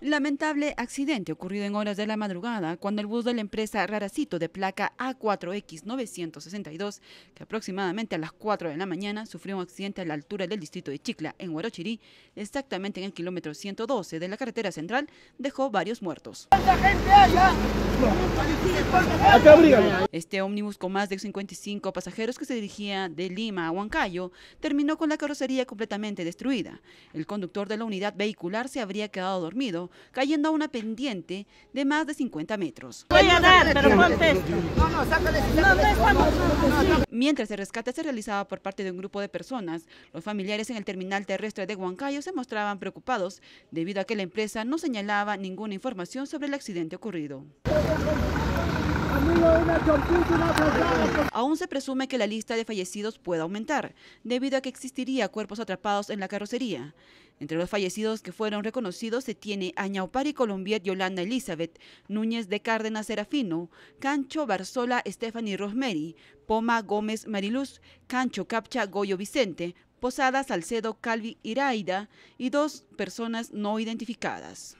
Lamentable accidente ocurrido en horas de la madrugada cuando el bus de la empresa Raracito de placa A4X962, que aproximadamente a las 4 de la mañana sufrió un accidente a la altura del distrito de Chicla, en Huarochirí, exactamente en el kilómetro 112 de la carretera central, dejó varios muertos. Este ómnibus con más de 55 pasajeros que se dirigía de Lima a Huancayo terminó con la carrocería completamente destruida. El conductor de la unidad vehicular se habría quedado dormido, cayendo a una pendiente de más de 50 metros. Mientras el rescate se realizaba por parte de un grupo de personas, los familiares en el terminal terrestre de Huancayo se mostraban preocupados debido a que la empresa no señalaba ninguna información sobre el accidente ocurrido. Aún se presume que la lista de fallecidos pueda aumentar, debido a que existiría cuerpos atrapados en la carrocería. Entre los fallecidos que fueron reconocidos se tiene Aña y Colombia Yolanda Elizabeth, Núñez de Cárdenas Serafino, Cancho Barzola Stephanie Rosmery, Poma Gómez Mariluz, Cancho Capcha Goyo Vicente, Posada Salcedo Calvi Iraida y dos personas no identificadas.